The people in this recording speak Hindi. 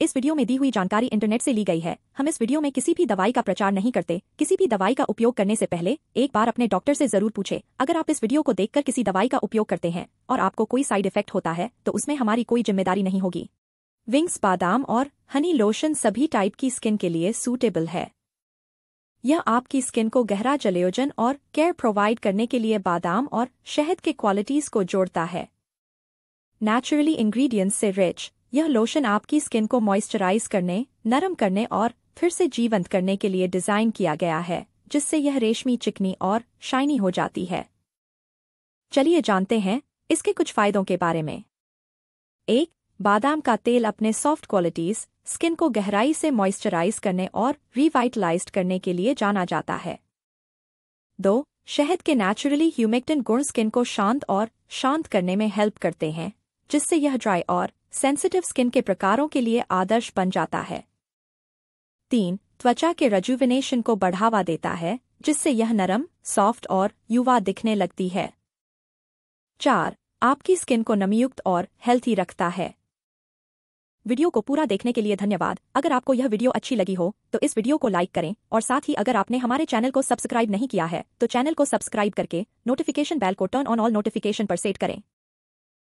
इस वीडियो में दी हुई जानकारी इंटरनेट से ली गई है हम इस वीडियो में किसी भी दवाई का प्रचार नहीं करते किसी भी दवाई का उपयोग करने से पहले एक बार अपने डॉक्टर से जरूर पूछे अगर आप इस वीडियो को देखकर किसी दवाई का उपयोग करते हैं और आपको कोई साइड इफेक्ट होता है तो उसमें हमारी कोई जिम्मेदारी नहीं होगी विंग्स बादाम और हनी लोशन सभी टाइप की स्किन के लिए सूटेबल है यह आपकी स्किन को गहरा जलयोजन और केयर प्रोवाइड करने के लिए बादाम और शहद के क्वालिटीज को जोड़ता है नेचुरली इंग्रेडिएंट्स से रिच यह लोशन आपकी स्किन को मॉइस्चराइज करने नरम करने और फिर से जीवंत करने के लिए डिज़ाइन किया गया है जिससे यह रेशमी चिकनी और शाइनी हो जाती है चलिए जानते हैं इसके कुछ फायदों के बारे में एक बादाम का तेल अपने सॉफ्ट क्वालिटीज़ स्किन को गहराई से मॉइस्चराइज करने और रिवाइटलाइज करने के लिए जाना जाता है दो शहद के नेचुरली ह्यूमेक्टिन गुण स्किन को शांत और शांत करने में हेल्प करते हैं जिससे यह ड्राई और सेंसिटिव स्किन के प्रकारों के लिए आदर्श बन जाता है तीन त्वचा के रजुविनेशन को बढ़ावा देता है जिससे यह नरम सॉफ्ट और युवा दिखने लगती है चार आपकी स्किन को नमीयुक्त और हेल्थी रखता है वीडियो को पूरा देखने के लिए धन्यवाद अगर आपको यह वीडियो अच्छी लगी हो तो इस वीडियो को लाइक करें और साथ ही अगर आपने हमारे चैनल को सब्सक्राइब नहीं किया है तो चैनल को सब्सक्राइब करके नोटिफिकेशन बेल को टर्न ऑन ऑल नोटिफिकेशन पर सेट करें